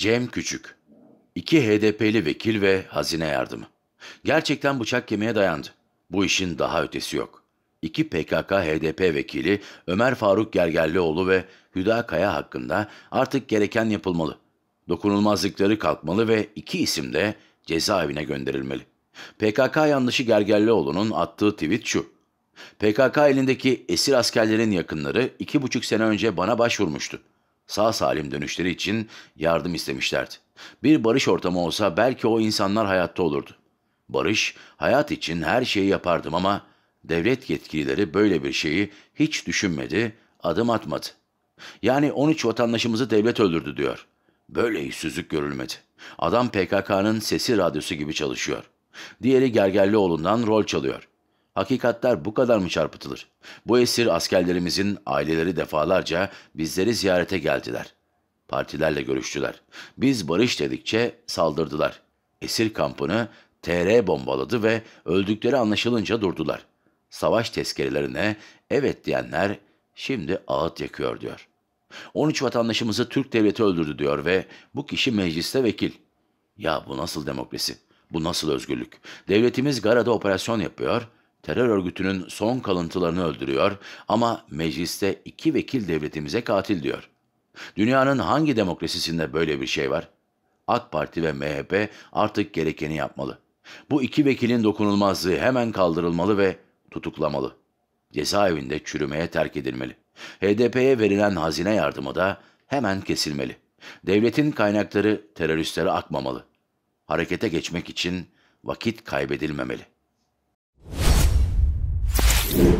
Cem Küçük. İki HDP'li vekil ve hazine yardımı. Gerçekten bıçak kemiğe dayandı. Bu işin daha ötesi yok. İki PKK-HDP vekili Ömer Faruk Gergerlioğlu ve Hüda Kaya hakkında artık gereken yapılmalı. Dokunulmazlıkları kalkmalı ve iki isim de cezaevine gönderilmeli. PKK yanlışı Gergerlioğlu'nun attığı tweet şu. PKK elindeki esir askerlerin yakınları iki buçuk sene önce bana başvurmuştu sağ salim dönüşleri için yardım istemişlerdi. Bir barış ortamı olsa belki o insanlar hayatta olurdu. Barış, hayat için her şeyi yapardım ama devlet yetkilileri böyle bir şeyi hiç düşünmedi, adım atmadı. Yani 13 vatandaşımızı devlet öldürdü diyor. Böyle yüzsüzlük görülmedi. Adam PKK'nın sesi radyosu gibi çalışıyor. Diğeri Gergerlioğlu'ndan rol çalıyor. Hakikatler bu kadar mı çarpıtılır? Bu esir askerlerimizin aileleri defalarca bizleri ziyarete geldiler. Partilerle görüştüler. Biz barış dedikçe saldırdılar. Esir kampını TR bombaladı ve öldükleri anlaşılınca durdular. Savaş tezkerelerine evet diyenler şimdi ağıt yakıyor diyor. 13 vatandaşımızı Türk devleti öldürdü diyor ve bu kişi mecliste vekil. Ya bu nasıl demokrasi? Bu nasıl özgürlük? Devletimiz Gara'da operasyon yapıyor, terör örgütünün son kalıntılarını öldürüyor ama mecliste iki vekil devletimize katil diyor. Dünyanın hangi demokrasisinde böyle bir şey var? AK Parti ve MHP artık gerekeni yapmalı. Bu iki vekilin dokunulmazlığı hemen kaldırılmalı ve tutuklamalı. Cezaevinde çürümeye terk edilmeli. HDP'ye verilen hazine yardımı da hemen kesilmeli. Devletin kaynakları teröristlere akmamalı. Harekete geçmek için vakit kaybedilmemeli. Thank you.